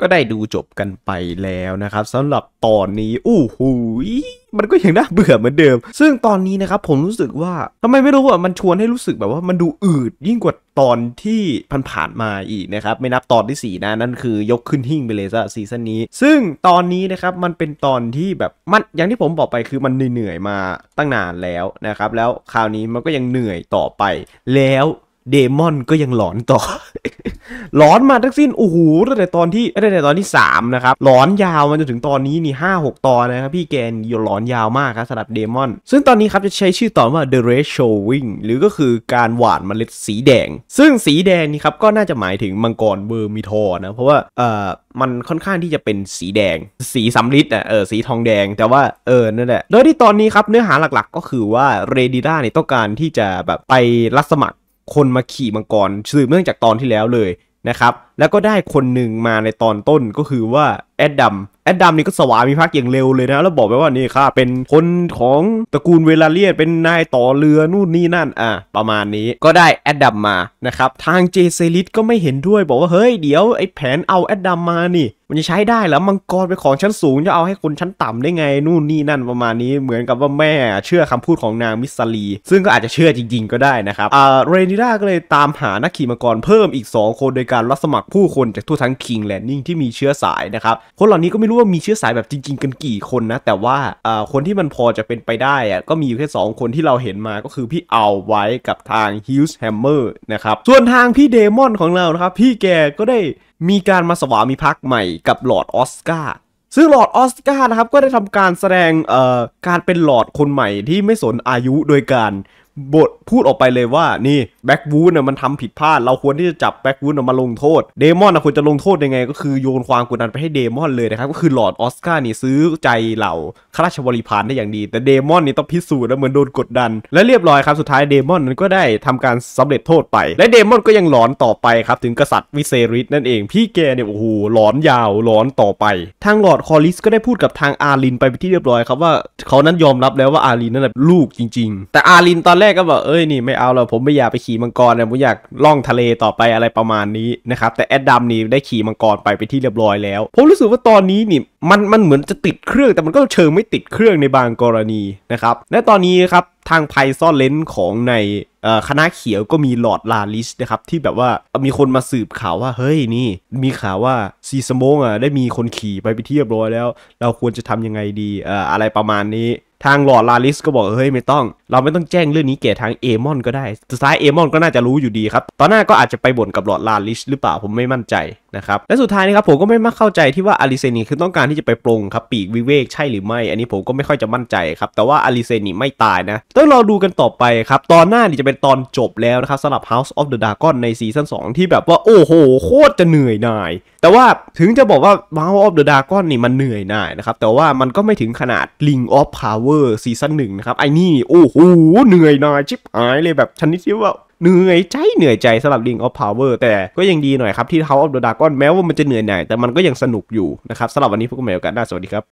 ก็ได้ดูจบกันไปแล้วนะครับสำหรับตอนนี้ อู้หูยมันก็ยังน่าเบื่อเหมือนเดิม ซึ่งตอนนี้นะครับผมรู้สึกว่าทำไมไม่รู้อ่ะมันชวนให้รู้สึกแบบว่ามันดูอืดยิ่งกว่าตอนที่ผ่านๆมาอีกนะครับไม่นับตอนที่ 4นะนั่นคือยกขึ้นหิ่งไปเลยซะซีซั่นนี้ ซึ่งตอนนี้นะครับมันเป็นตอนที่แบบมันอย่างที่ผมบอกไปคือมันเหนื่อยมาตั้งนานแล้วนะครับ แล้วคราวนี้มันก็ยังเหนื่อยต่อไป แล้วเดมอนก็ยังหลอนต่อหลอนมาทั้งสิ้น โอ้โหตั้งแต่ตอนที่ตั้งแต่ตอนที่3นะครับหลอนยาวมาจนถึงตอนนี้นี่ห้าหกตอนนะครับพี่แกนอยู่หลอนยาวมากครับสำหรับเดมอนซึ่งตอนนี้ครับจะใช้ชื่อตอนว่า The Red Showing หรือก็คือการหวานเมล็ดสีแดง ซึ่งสีแดงนี่ครับก็น่าจะหมายถึงมังกรเบอร์มิทอนะ เพราะว่าเอ่อมันค่อนข้างที่จะเป็นสีแดง สีสำลิดอ่ะเออสีทองแดง แต่ว่าเออนั่นแหละโดยที่ตอนนี้ครับเนื้อหาหลักๆก็คือว่าเรดิด้าเนี่ยต้องการที่จะแบบไปรับสมัครคนมาขี่มังกรสืบเนื่องจากตอนที่แล้วเลยนะครับแล้วก็ได้คนหนึ่งมาในตอนต้นก็คือว่าแอดดัมแอดดัมนี่ก็สวามีพักอย่างเร็วเลยนะ แล้วบอกไปว่านี่ค่ะเป็นคนของตระกูลเวลาเลียนเป็นนายต่อเรือนู่นนี่นั่นอ่ะประมาณนี้ก็ได้แอดดัมมานะครับ ทางเจเซลิตก็ไม่เห็นด้วยบอกว่า เฮ้ยเดี๋ยวไอ้แผนเอาแอดดัมมานี่ มันจะใช้ได้เหรอมังกรเป็นของชั้นสูงจะเอาให้คนชั้นต่ำได้ไงนู่นนี่นั่นประมาณนี้เหมือนกับว่าแม่เชื่อคำพูดของนางมิสซาลีซึ่งก็อาจจะเชื่อจริง ๆก็ได้นะครับอ่าเรนิด้าก็เลยตามหานักขี่มังกรเพิ่มอีก 2 คนโดยการรับสมัครผู้คนจากทั่วทั้งคิงแลนดิ้งที่มีเชื้อสายนะครับ คนเหล่านี้ก็ไม่รู้ว่ามีเชื้อสายแบบจริงๆ กันกี่คนนะ แต่ว่าคนที่มันพอจะเป็นไปได้อะก็มีอยู่แค่2คนที่เราเห็นมา ก็คือพี่เอาไว้กับทางฮิลส์แฮมเมอร์นะครับ ส่วนทางพี่เดมอนของเรานะครับ พี่แกก็ได้มีการมาสวามีพักใหม่กับหลอดออสการ์ซึ่งหลอดออสการ์นะครับ ก็ได้ทำการแสดงการเป็นหลอดคนใหม่ที่ไม่สนอายุโดยการบทพูดออกไปเลยว่านี่แบ็กวูดเนี่ยมันทำผิดพลาด เราควรที่จะจับแบ็กวูดมาลงโทษ เดมอนนะควรจะลงโทษยังไงก็คือโยนความกดดันไปให้เดมอนเลยนะครับ ก็คือหลอดออสการ์นี่ซื้อใจเหล่าข้าราชบริพารได้อย่างดีแต่เดมอนนี่ต้องพิสูจน์แล้วเหมือนโดนกดดัน และเรียบร้อยครับสุดท้ายเดมอนนั้นก็ได้ทำการสำเร็จโทษไป และเดมอนก็ยังหลอนต่อไปครับถึงกษัตริย์วิเซริสนั่นเองพี่แกเนี่ยโอ้โหหลอนยาวหลอนต่อไปทางหลอดคอลิสก็ได้พูดกับทางอารินไปที่เรียบร้อยครับว่าเขานั้นยอมรับแล้วว่าอารินนั่นแหละลูกจริง ๆ แต่อารินตอนแรกก็บอกเอ้ยนี่ไม่เอาเราผมไม่อยากไปขี่มังกรนะผมอยากล่องทะเลต่อไปอะไรประมาณนี้นะครับแต่แอดดัมนี่ได้ขี่มังกรไปไปที่เรียบร้อยแล้ว ผมรู้สึกว่าตอนนี้นี่มันมันเหมือนจะติดเครื่องแต่มันก็เชิงไม่ติดเครื่องในบางกรณีนะครับและตอนนี้ครับทางไพซ่อนเลนส์ของในคณะเขียวก็มีหลอดลาลิสนะครับที่แบบว่ามีคนมาสืบข่าวว่าเฮ้ยนี่ มีข่าวว่าซีสมองอ่ะได้มีคนขี่ไปไปเทียบร้อยแล้ว เราควรจะทำยังไงดีอะไรประมาณนี้ทางหลอดลาลิสก็บอกเฮ้ยไม่ต้อง เราไม่ต้องแจ้งเรื่องนี้แก่ทางเอมอนก็ได้ สุดท้ายเอมอนก็น่าจะรู้อยู่ดีครับ ตอนหน้าก็อาจจะไปบ่นกับหลอดลาลิสหรือเปล่าผมไม่มั่นใจนะครับและสุดท้ายนะครับผมก็ไม่มักเข้าใจที่ว่าอาริเซนีคือต้องการที่จะไปปรงครับปีกวิเวกใช่หรือไม่อันนี้ผมก็ไม่ค่อยจะมั่นใจครับแต่ว่าอาริเซนีไม่ตายนะต้องรอดูกันต่อไปครับตอนหน้านี่จะเป็นตอนจบแล้วนะครับสำหรับ House of the Dragon ในซีซั่น2ที่แบบว่าโอ้โหโคตรจะเหนื่อยหน่าย แต่ว่าถึงจะบอกว่า House of the Dragon นี่มันเหนื่อยหน่ายนะครับแต่ว่ามันก็ไม่ถึงขนาด Ring of Power ซีซั่นหนึ่งนะครับ ไอ้นี่โอ้โหเหนื่อยหน่าย ชิบหายเลยแบบชนิดที่ว่าเหนื่อยใจเหนื่อยใจสำหรับ Ring of Power แต่ก็ยังดีหน่อยครับ ที่ House of the Dragon แม้ว่ามันจะเหนื่อยหน่อย แต่มันก็ยังสนุกอยู่นะครับสำหรับวันนี้พวกคุณหม่โอกาสหน้าสวัสดีครับ